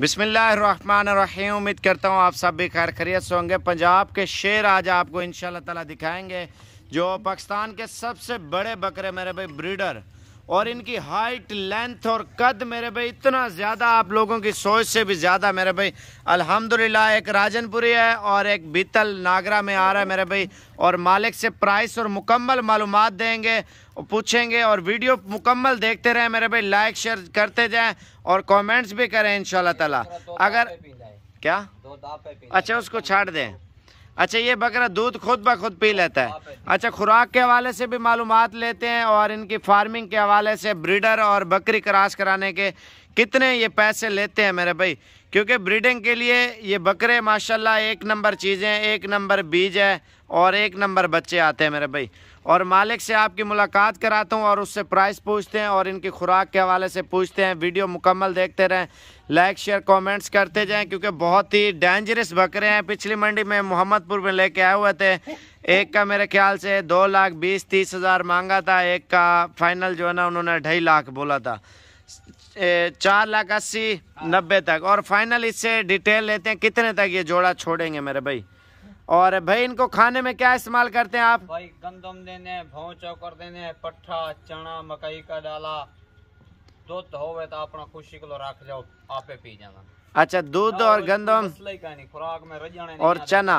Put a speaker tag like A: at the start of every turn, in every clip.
A: बिसमीम उम्मीद करता हूँ आप सब भी खैर खरीत से होंगे पंजाब के शेर आज आपको इन ताला दिखाएंगे जो पाकिस्तान के सबसे बड़े बकरे मेरे भाई ब्रीडर और इनकी हाइट लेंथ और कद मेरे भाई इतना ज़्यादा आप लोगों की सोच से भी ज़्यादा मेरे भाई अल्हम्दुलिल्लाह एक राजनपुरी है और एक बीतल नागरा में आ रहा है मेरे भाई और मालिक से प्राइस और मुकम्मल मालूम देंगे पूछेंगे और वीडियो मुकम्मल देखते रहें मेरे भाई लाइक शेयर करते जाएँ और कॉमेंट्स भी करें इन शाला अगर क्या अच्छा उसको छाट दें अच्छा ये बकरा दूध खुद ब खुद पी लेता है अच्छा खुराक के हवाले से भी मालूम लेते हैं और इनकी फार्मिंग के हवाले से ब्रीडर और बकरी क्रॉस कराने के कितने ये पैसे लेते हैं मेरे भाई क्योंकि ब्रीडिंग के लिए ये बकरे माशाल्लाह एक नंबर चीज़ें एक नंबर बीज है और एक नंबर बच्चे आते हैं मेरे भाई और मालिक से आपकी मुलाकात कराता हूँ और उससे प्राइस पूछते हैं और इनकी खुराक के हवाले से पूछते हैं वीडियो मुकम्मल देखते रहें लाइक शेयर कमेंट्स करते जाएं क्योंकि बहुत ही डेंजरस बकरे हैं पिछली मंडी में मोहम्मदपुर में लेके आए हुए थे एक का मेरे ख्याल से दो लाख बीस तीस हज़ार मांगा था एक का फाइनल जो है ना उन्होंने ढाई लाख बोला था चार लाख अस्सी नब्बे तक और फाइनल इससे डिटेल लेते हैं कितने तक ये जोड़ा छोड़ेंगे मेरे भाई और भाई इनको खाने में क्या इस्तेमाल करते हैं आप भाई गंदम देने भौ चौकर देने पट्ठा चना मकई का डाला दूध होवे तो अपना खुशी को रख जाओ आपे पी जाना अच्छा दूध और गंदम खुराक में और चना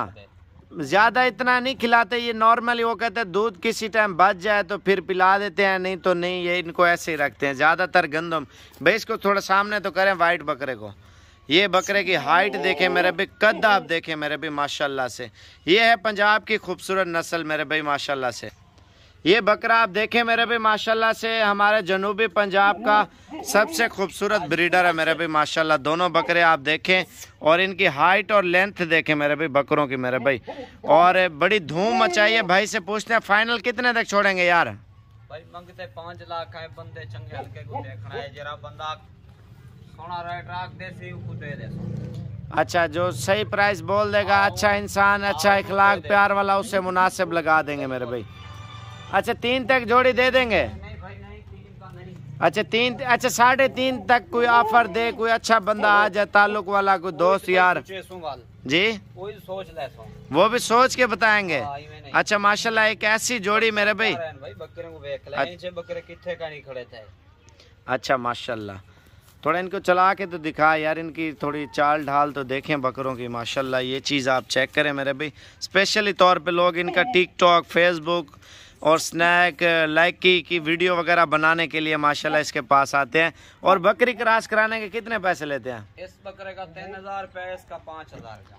A: ज़्यादा इतना नहीं खिलाते ये नॉर्मली वो कहते हैं दूध किसी टाइम बच जाए तो फिर पिला देते हैं नहीं तो नहीं ये इनको ऐसे ही रखते हैं ज़्यादातर गंदम भाई इसको थोड़ा सामने तो करें वाइट बकरे को ये बकरे की हाइट देखें मेरे भाई कद आप देखें मेरे भाई माशाल्लाह से ये है पंजाब की खूबसूरत नस्ल मेरे भाई माशाल्लाह से ये बकरा आप देखें मेरे भी माशाल्लाह से हमारे जनूबी पंजाब का सबसे खूबसूरत ब्रीडर है मेरे भी माशाल्लाह दोनों बकरे आप देखें और इनकी हाइट और लेंथ देखें मेरे भी बकरों की मेरे भाई और बड़ी धूम मचाई है भाई से पूछते हैं फाइनल कितने तक छोड़ेंगे यार भाई मंगते लाख है बंदे चंगे हल्के को देखना है जरा बंदा अच्छा जो सही प्राइस बोल देगा अच्छा इंसान अच्छा इखलाक प्यार वाला उसे मुनासिब लगा देंगे मेरे भाई अच्छा तीन तक जोड़ी दे देंगे अच्छा तीन अच्छा साढ़े तीन तक कोई ऑफर दे कोई अच्छा बंदा आ जाए ताल्लुक वाला कोई दोस्त यार जी सोच वो भी सोच के बताएंगे हाँ, अच्छा माशाल्लाह एक ऐसी जोड़ी मेरे भाई अच्छा।, अच्छा माशाल्लाह थोड़ा इनको चला के तो दिखा यार इनकी थोड़ी चाल ढाल तो देखें बकरों की माशाल्लाह ये चीज़ आप चेक करें मेरे भाई स्पेशली तौर पे लोग इनका टिकटॉक फेसबुक और स्नैक लाइक की, की वीडियो वगैरह बनाने के लिए माशाल्लाह इसके पास आते हैं और बकरी क्रॉस कराने के कितने पैसे लेते हैं इस बकरे का तीन हजार इसका पाँच हजार का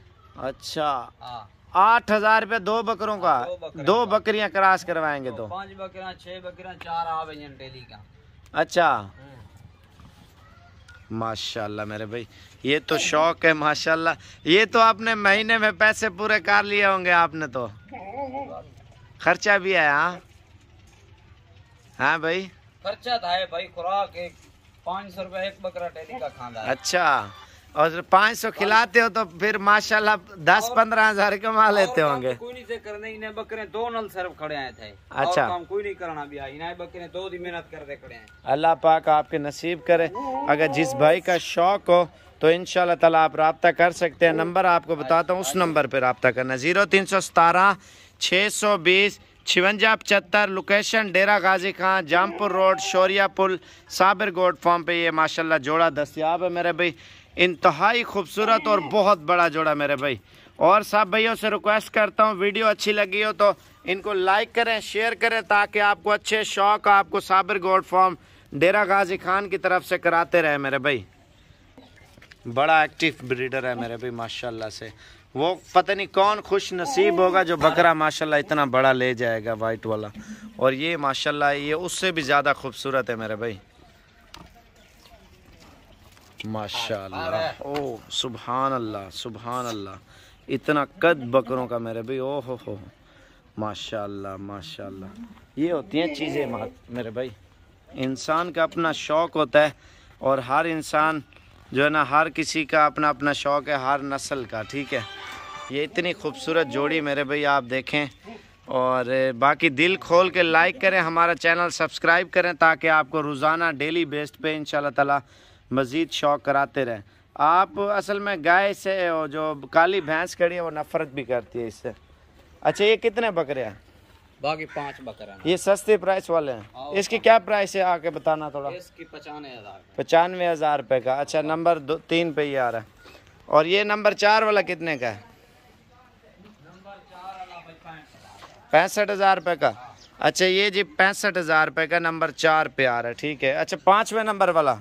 A: अच्छा हाँ। आठ हजार रूपए दो बकरों का दो बकरियां क्रॉस करवाएंगे तो, तो? पाँच बकरिया छह बकरिया चार आवे डेली का अच्छा हम्म। माशाल्लाह मेरे भाई ये तो शौक है माशाल्लाह ये तो आपने महीने में पैसे पूरे कर लिए होंगे आपने तो खर्चा भी है हाँ हाँ भाई खर्चा था है भाई खुराक एक पाँच सौ रुपया एक बकरा डेली का खाना अच्छा और पाँच सौ खिलाते हो तो फिर माशाल्लाह दस पंद्रह हजार कमा लेते होंगे तो कोई नहीं से करने इन्हें बकरे दो नल सर्व खड़े आए थे अच्छा काम कोई नहीं करना भी इन्हें बकरे दो दिन मेहनत कर करते खड़े हैं अल्लाह पाक आपके नसीब करे अगर जिस भाई का शौक हो तो इन ताला आप रबता कर सकते हैं नंबर आपको बताता हूँ उस अच्छा। नंबर पर रबता करना जीरो तीन सौ सतारह छः सौ बीस छिवंजा पचहत्तर लोकेशन डेरा गाजी खान जामपुर रोड शौरिया पुल साबिर गोड फॉर्म पे ये माशाल्लाह जोड़ा दस्याब है मेरे भाई इंतहाई खूबसूरत और बहुत बड़ा जोड़ा मेरे भाई और सब भाइयों से रिक्वेस्ट करता हूँ वीडियो अच्छी लगी हो तो इनको लाइक करें शेयर करें ताकि आपको अच्छे शौक आपको साबिर गोड फॉर्म डेरा गाजी खान की तरफ से कराते रहे मेरे भाई बड़ा एक्टिव ब्रीडर है मेरे भी माशाल्लाह से वो पता नहीं कौन खुश नसीब होगा जो बकरा माशाल्लाह इतना बड़ा ले जाएगा वाइट वाला और ये माशाल्लाह ये उससे भी ज़्यादा खूबसूरत है मेरे भाई माशाल्लाह ओ सुबहान अल्लाह सुबहान अल्लाह इतना कद बकरों का मेरे भाई ओह हो हो माशाल्लाह माशाल्लाह ये होती हैं चीज़ें मेरे भाई इंसान का अपना शौक़ होता है और हर इंसान जो है ना हर किसी का अपना अपना शौक़ है हर नस्ल का ठीक है ये इतनी खूबसूरत जोड़ी मेरे भाई आप देखें और बाकी दिल खोल के लाइक करें हमारा चैनल सब्सक्राइब करें ताकि आपको रोज़ाना डेली बेस्ड पे इन ताला मज़ीद शौक़ कराते रहें आप असल में गाय से जो काली भैंस खड़ी है वो नफ़रत भी करती है इससे अच्छा ये कितने बकरे हैं बाकी पांच बकरा ये सस्ते प्राइस वाले हैं इसकी क्या प्राइस है आके बताना थोड़ा इसकी पचानवे हज़ार पचानवे हज़ार रुपये का अच्छा नंबर दो तीन पे ही आ रहा है और ये नंबर चार वाला कितने का है पैंसठ हज़ार रुपये का अच्छा ये जी पैंसठ हज़ार रुपये का नंबर चार पे आ रहा है ठीक है अच्छा पांचवे नंबर वाला